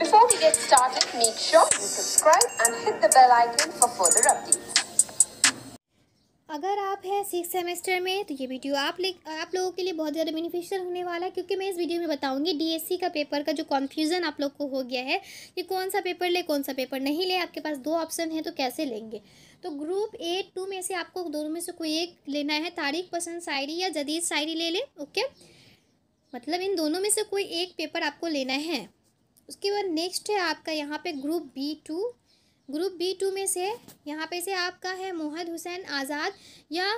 Before we get started, make sure you subscribe and hit the bell icon for further updates. अगर आप हैं six semester में तो ये वीडियो आप ले आप लोगों के लिए बहुत ज़्यादा बेनिफिशियल होने वाला है क्योंकि मैं इस वीडियो में बताऊंगी डीएससी का पेपर का जो कंफ्यूजन आप लोग को हो गया है कि कौन सा पेपर ले कौन सा पेपर नहीं ले आपके पास दो ऑप्शन है तो कैसे लेंगे तो ग्रुप ए टू में से आपको दोनों में से कोई एक लेना है तारीख पसंद शायरी या जदीद शायरी ले लें ओके मतलब इन दोनों में से कोई एक पेपर आपको लेना है उसके बाद नेक्स्ट है आपका यहाँ पे group B two group B two में से यहाँ पे से आपका है मोहद हुसैन आज़ाद या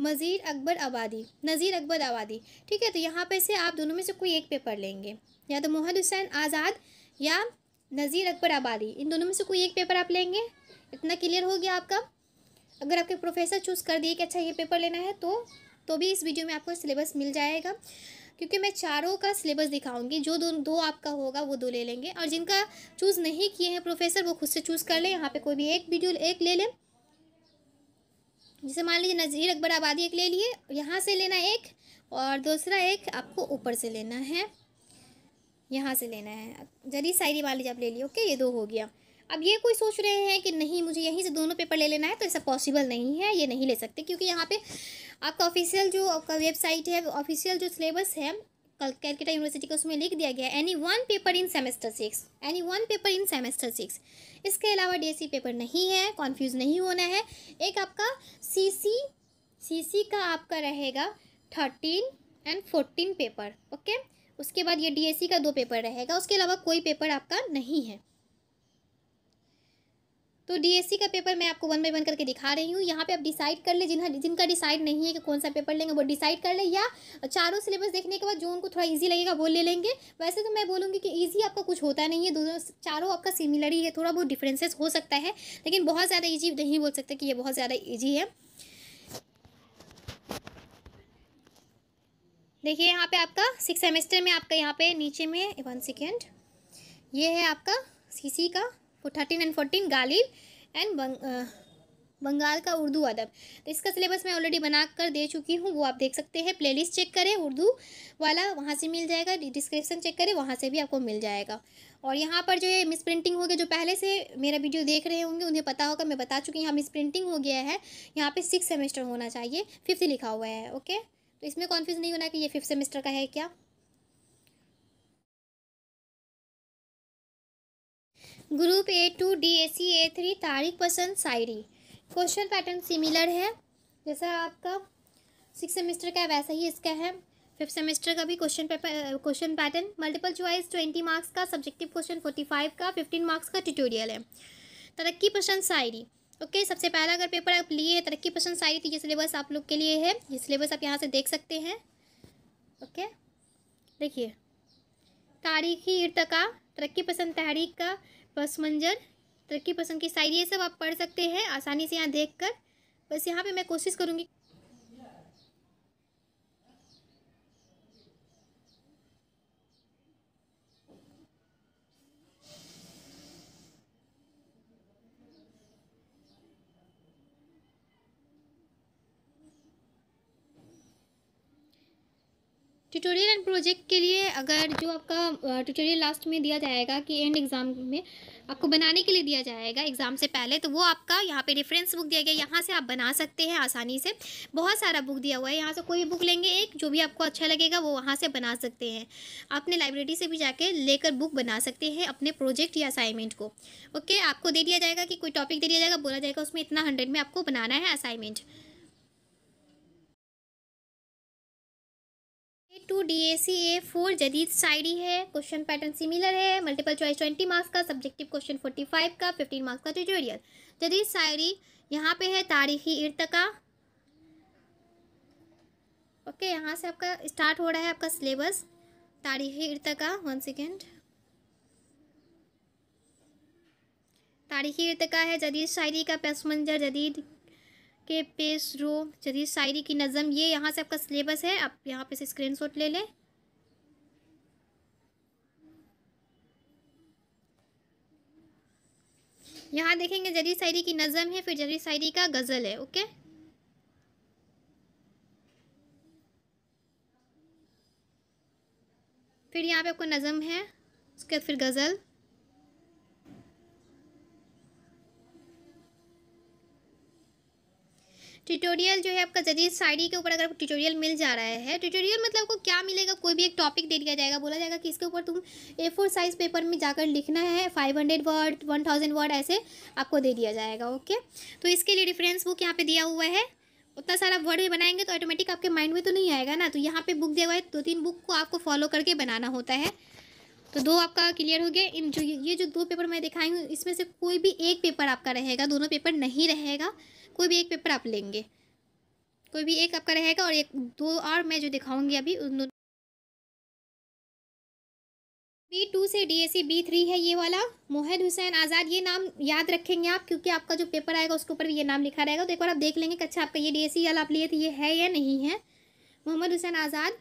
मज़ीर अकबर आबादी नज़ीर अकबर आबादी ठीक है तो यहाँ पे से आप दोनों में से कोई एक पेपर लेंगे या तो मोहद हुसैन आज़ाद या नज़ीर अकबर आबादी इन दोनों में से कोई एक पेपर आप लेंगे इतना क्लियर हो गया आपका अगर आपके प्रोफेसर चूज़ कर दिए कि अच्छा ये पेपर लेना है तो तो भी इस वीडियो में आपको सिलेबस मिल जाएगा क्योंकि मैं चारों का सिलेबस दिखाऊंगी जो दो दो आपका होगा वो दो ले लेंगे और जिनका चूज़ नहीं किए हैं प्रोफेसर वो खुद से चूज़ कर लें यहाँ पे कोई भी एक वीडियो एक ले लें जैसे मान लीजिए नज़ीर अकबर आबादी एक ले लिए यहाँ से लेना एक और दूसरा एक आपको ऊपर से लेना है यहाँ से लेना है जरी शायरी मान लीजिए आप ले लिए ओके ये दो हो गया अब ये कोई सोच रहे हैं कि नहीं मुझे यहीं से दोनों पेपर ले लेना है तो ऐसा पॉसिबल नहीं है ये नहीं ले सकते क्योंकि यहाँ पे आपका ऑफिशियल जो आपका वेबसाइट है ऑफिशियल जो सिलेबस है कल कैलकटा यूनिवर्सिटी का उसमें लिख दिया गया any one paper in semester six any one paper in semester six इसके अलावा डी पेपर नहीं है कॉन्फ्यूज नहीं होना है एक आपका सी सी का आपका रहेगा thirteen and fourteen paper okay उसके बाद ये डी e का दो पेपर रहेगा उसके अलावा कोई पेपर आपका नहीं है तो डीएससी का पेपर मैं आपको वन बाई वन करके दिखा रही हूँ यहाँ पे आप डिसाइड कर ले जिन्हें जिनका डिसाइड नहीं है कि कौन सा पेपर लेंगे वो डिसाइड कर ले या चारों सिलेबस देखने के बाद जो उनको थोड़ा ईजी लगेगा वो ले लेंगे वैसे तो मैं बोलूँगी कि ईजी आपका कुछ होता नहीं है दोनों चारों आपका सिमिलर ही है थोड़ा बहुत डिफ्रेंसेस हो सकता है लेकिन बहुत ज़्यादा ईजी नहीं बोल सकते कि ये बहुत ज़्यादा ईजी है देखिए यहाँ पे आपका सिक्स सेमेस्टर में आपका यहाँ पे नीचे में वन सेकेंड ये है आपका सीसी का thirteen and fourteen Ghalib and बंग, बंगाल का उर्दू अदब तो इसका सिलेबस मैं ऑलरेडी बना कर दे चुकी हूँ वो आप देख सकते हैं प्लेलिस्ट चेक करें उर्दू वाला वहाँ से मिल जाएगा डिस्क्रिप्शन चेक करें वहाँ से भी आपको मिल जाएगा और यहाँ पर जो ये मिस प्रिंटिंग हो गया जो पहले से मेरा वीडियो देख रहे होंगे उन्हें पता होगा मैं बता चुकी हूँ यहाँ मिस प्रिंटिंग हो गया है यहाँ पर सिक्स सेमेस्टर होना चाहिए फिफ्थ लिखा हुआ है ओके तो इसमें कॉन्फ्यूज़ नहीं होना कि ये फिफ्थ सेमेस्टर का है क्या group A two D A C A three तारिक पसंद शायरी क्वेश्चन पैटर्न सिमिलर है जैसा आपका सिक्स सेमेस्टर का वैसा ही इसका है फिफ्थ सेमेस्टर का भी question paper question pattern multiple choice twenty marks का सब्जेक्टिव क्वेश्चन फोर्टी फाइव का फिफ्टीन मार्क्स का ट्यूटोरियल है तरक्की पसंद शायरी ओके okay, सबसे पहला अगर पेपर आप लिए हैं तरक्की पसंद शायरी तो ये सिलेबस आप लोग के लिए है ये सिलेबस आप यहाँ से देख सकते हैं ओके देखिए तारीखी इर्तका तरक्की पसंद तहरीक का पस मंजर तरक्की पसंद की शायरी ये सब आप पढ़ सकते हैं आसानी से यहाँ देख कर बस यहाँ पर मैं कोशिश करूँगी ट्यूटोरियल एंड प्रोजेक्ट के लिए अगर जो आपका ट्यूटोरियल लास्ट में दिया जाएगा कि एंड एग्ज़ाम में आपको बनाने के लिए दिया जाएगा एग्ज़ाम से पहले तो वो आपका यहाँ पे रेफरेंस बुक दिया गया यहाँ से आप बना सकते हैं आसानी से बहुत सारा बुक दिया हुआ है यहाँ से कोई बुक लेंगे एक जो भी आपको अच्छा लगेगा वो वहाँ से बना सकते हैं आपने लाइब्रेरी से भी जाके लेकर बुक बना सकते हैं अपने प्रोजेक्ट या असाइनमेंट को ओके आपको दे दिया जाएगा कि कोई टॉपिक दे दिया जाएगा बोला जाएगा उसमें इतना हंड्रेड में आपको बनाना है assignment two D A C A four जदीद शायरी है क्वेश्चन पैटर्न सिमिलर है मल्टीपल चॉइस ट्वेंटी मार्क्स का सब्जेक्टिव क्वेश्चन फोर्टी फाइव का फिफ्टीन मार्क्स का ट्यूटोरियल जदीद शायरी यहाँ पे है तारीखी इर्तका ओके यहाँ से आपका स्टार्ट हो रहा है आपका सिलेबस तारीखी इर्तका वन सेकेंड तारीखी इर्तका है जदीद शायरी का पस मंजर जदीद के पेश रो जदीद शायरी की नज़म ये यहाँ से आपका सिलेबस है आप यहाँ पे से स्क्रीनशॉट ले लें यहाँ देखेंगे जदीद शायरी की नज़म है फिर जदीद शायरी का गज़ल है ओके फिर यहाँ पे आपको नज़म है उसके बाद फिर गज़ल ट्यूटोरियल जो है आपका जदीद साड़ी के ऊपर अगर आपको ट्यूटोरियल मिल जा रहा है ट्यूटोरियल मतलब आपको क्या मिलेगा कोई भी एक टॉपिक दे दिया जाएगा बोला जाएगा कि इसके ऊपर तुम ए फोर साइज़ पेपर में जाकर लिखना है five hundred word one thousand word ऐसे आपको दे दिया जाएगा ओके तो इसके लिए डिफरेंस बुक यहाँ पर दिया हुआ है उतना सारा वर्ड भी बनाएंगे तो ऑटोमेटिक आपके माइंड में तो नहीं आएगा ना तो यहाँ पे बुक दिया हुआ है दो तीन बुक को आपको फॉलो करके बनाना होता है तो दो आपका क्लियर हो गया इन जो ये जो दो पेपर मैं दिखाई हूँ इसमें से कोई भी एक पेपर आपका रहेगा दोनों पेपर नहीं रहेगा कोई भी एक पेपर आप लेंगे कोई भी एक आपका रहेगा और एक दो और मैं जो दिखाऊंगी अभी उन दोनों बी टू से D S C B three है ये वाला मोहद हुसैन आज़ाद ये नाम याद रखेंगे आप क्योंकि आपका जो पेपर आएगा उसके ऊपर ये नाम लिखा रहेगा तो एक बार आप देख लेंगे कि अच्छा आपका ये डी एस सी वाला आप लिए थे ये है या नहीं है मोहम्मद हुसैन आज़ाद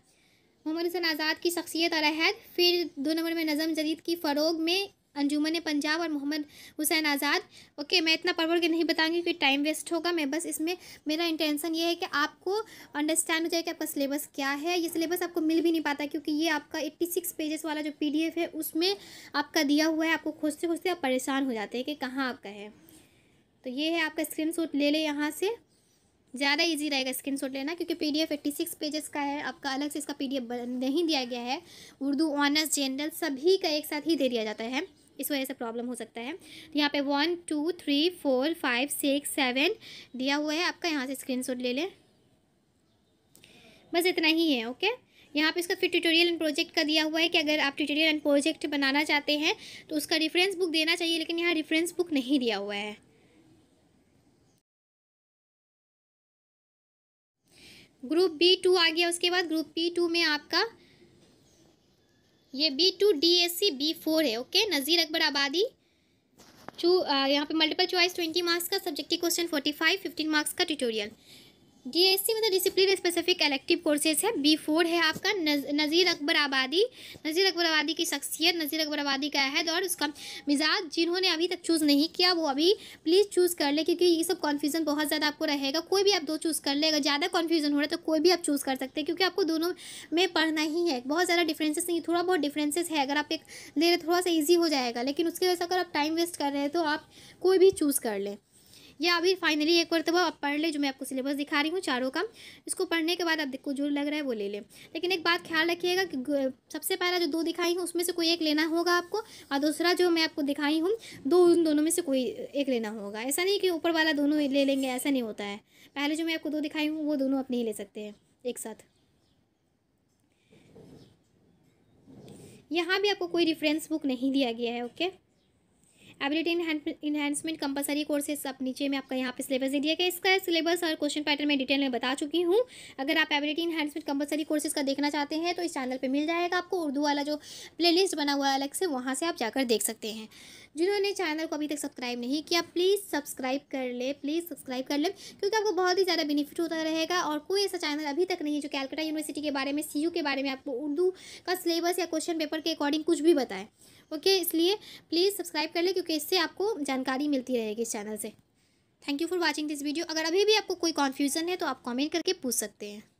मोहम्मद हसन आज़ाद की शख्सियत और अहद फिर दो नंबर में नज़म जदीद की फ़रोग में अंजुमन पंजाब और मोहम्मद हुसैन आज़ाद ओके मैं इतना पढ़ पढ़ के नहीं बताऊंगी कि टाइम वेस्ट होगा मैं बस इसमें मेरा इंटेंशन ये है कि आपको अंडरस्टैंड हो जाए कि आपका सिलेबस क्या है ये सिलेबस आपको मिल भी नहीं पाता क्योंकि ये आपका 86 पेजेस वाला जो पीडीएफ है उसमें आपका दिया हुआ है आपको खोजते खोजते आप परेशान हो जाते हैं कि कहाँ आपका है तो ये है आपका स्क्रीन ले लें यहाँ से ज़्यादा इजी रहेगा स्क्रीन शॉट लेना क्योंकि P D F six pages का है आपका अलग से इसका पी डी एफ नहीं दिया गया है उर्दू ऑनर्स जनरल सभी का एक साथ ही दे दिया जाता है इस वजह से प्रॉब्लम हो सकता है यहाँ पे one two three four five six seven दिया हुआ है आपका यहाँ से स्क्रीन शॉट ले लें बस इतना ही है ओके यहाँ पे इसका फिर ट्यूटोरियल एंड प्रोजेक्ट का दिया हुआ है कि अगर आप ट्यूटोरियल एंड प्रोजेक्ट बनाना चाहते हैं तो उसका रेफरेंस बुक देना चाहिए लेकिन यहाँ रेफरेंस बुक नहीं दिया हुआ है ग्रुप बी टू आ गया उसके बाद ग्रुप बी टू में आपका ये B two D S C B four है okay Nazeer Akbarabadi two यहाँ पे मल्टीपल चॉइस ट्वेंटी मार्क्स का subjective question forty five fifteen marks का ट्यूटोरियल डीएससी मतलब डिसिप्लिन स्पेसिफिक एलेक्टिव कोर्सेज है बी फोर है आपका नज, नज़ीर अकबर आबादी नज़ीर अकबर आबादी की शख्सियत नज़ीर अकबर आबादी का अहद और उसका मिजाज जिन्होंने अभी तक चूज़ नहीं किया वो अभी प्लीज़ चूज़ कर ले क्योंकि ये सब कन्फ्यूज़न बहुत ज़्यादा आपको रहेगा कोई भी आप दो चूज़ कर लेगा अगर ज़्यादा कन्फ्यूज़न हो रहा है तो कोई भी आप चूज़ कर सकते हैं क्योंकि आपको दोनों में पढ़ना ही है बहुत ज़्यादा डिफ्रेंसेस नहीं थोड़ा बहुत डिफ्रेंसेस है अगर आप एक ले रहे थोड़ा सा ईजी हो जाएगा लेकिन उसके वजह से अगर आप टाइम वेस्ट कर रहे हैं तो आप कोई भी चूज़ कर लें या अभी फाइनली एक बार तो वो आप पढ़ लें जो मैं आपको सिलेबस दिखा रही हूँ चारों का इसको पढ़ने के बाद आपको जो लग रहा है वो ले लें लेकिन एक बात ख्याल रखिएगा कि सबसे पहला जो दो दिखाई हूँ उसमें से कोई एक लेना होगा आपको और दूसरा जो मैं आपको दिखाई हूँ दो उन दोनों में से कोई एक लेना होगा ऐसा नहीं कि ऊपर वाला दोनों ले लेंगे ऐसा नहीं होता है पहले जो मैं आपको दो दिखाई हूँ वो दोनों आप नहीं ले सकते हैं एक साथ यहाँ भी आपको कोई रेफरेंस बुक नहीं दिया गया है okay okay? Ability enhancement compulsory courses सब नीचे में आपका यहाँ पे सिलेबस दे दिया गया इसका सिलेबस और क्वेश्चन पैटर्न में डिटेल में बता चुकी हूँ अगर आप एबिलिटी इन्हेंसमेंट कंपलसरी कोर्सेज का देखना चाहते हैं तो इस चैनल पर मिल जाएगा आपको उर्दू वाला जो प्ले बना हुआ है अलग से वहाँ से आप जाकर देख सकते हैं जिन्होंने चैनल को अभी तक सब्सक्राइब नहीं किया प्लीज़ सब्सक्राइब कर ले प्लीज़ सब्सक्राइब कर ले क्योंकि आपको बहुत ही ज़्यादा बेनिफिट होता रहेगा और कोई ऐसा चैनल अभी तक नहीं जो कैलकटा यूनिवर्सिटी के बारे में सी के बारे में आपको उर्दू का सिलेबस या क्वेश्चन पेपर के अकॉर्डिंग कुछ भी बताएं ओके इसलिए प्लीज़ सब्सक्राइब कर लें क्योंकि इससे आपको जानकारी मिलती रहेगी इस चैनल से thank you for watching this video अगर अभी भी आपको कोई कन्फ्यूज़न है तो आप कॉमेंट करके पूछ सकते हैं